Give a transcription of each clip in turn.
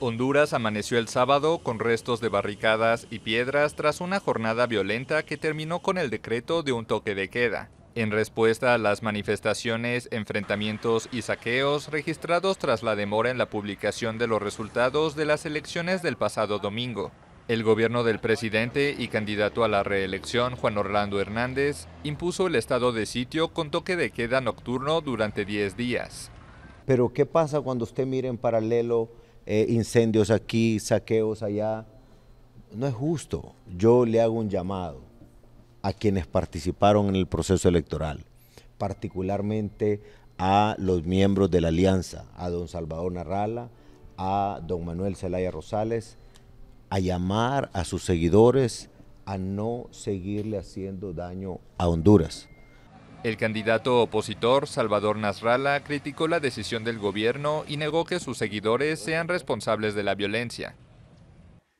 Honduras amaneció el sábado con restos de barricadas y piedras tras una jornada violenta que terminó con el decreto de un toque de queda. En respuesta a las manifestaciones, enfrentamientos y saqueos registrados tras la demora en la publicación de los resultados de las elecciones del pasado domingo, el gobierno del presidente y candidato a la reelección Juan Orlando Hernández impuso el estado de sitio con toque de queda nocturno durante 10 días. Pero ¿qué pasa cuando usted mira en paralelo eh, incendios aquí, saqueos allá. No es justo. Yo le hago un llamado a quienes participaron en el proceso electoral, particularmente a los miembros de la alianza, a don Salvador Narrala, a don Manuel Zelaya Rosales, a llamar a sus seguidores a no seguirle haciendo daño a Honduras. El candidato opositor, Salvador Nasralla, criticó la decisión del gobierno y negó que sus seguidores sean responsables de la violencia.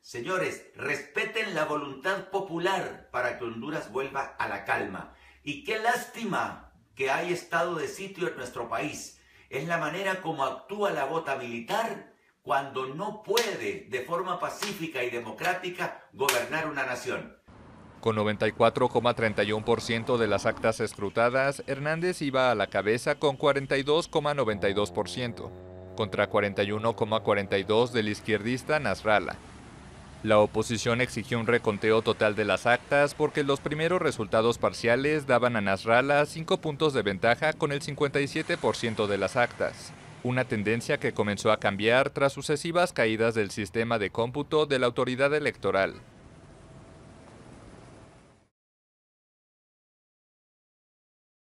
Señores, respeten la voluntad popular para que Honduras vuelva a la calma. Y qué lástima que hay estado de sitio en nuestro país. Es la manera como actúa la bota militar cuando no puede de forma pacífica y democrática gobernar una nación. Con 94,31% de las actas escrutadas, Hernández iba a la cabeza con 42,92%, contra 41,42% del izquierdista Nasralla. La oposición exigió un reconteo total de las actas porque los primeros resultados parciales daban a Nasralla 5 puntos de ventaja con el 57% de las actas, una tendencia que comenzó a cambiar tras sucesivas caídas del sistema de cómputo de la autoridad electoral.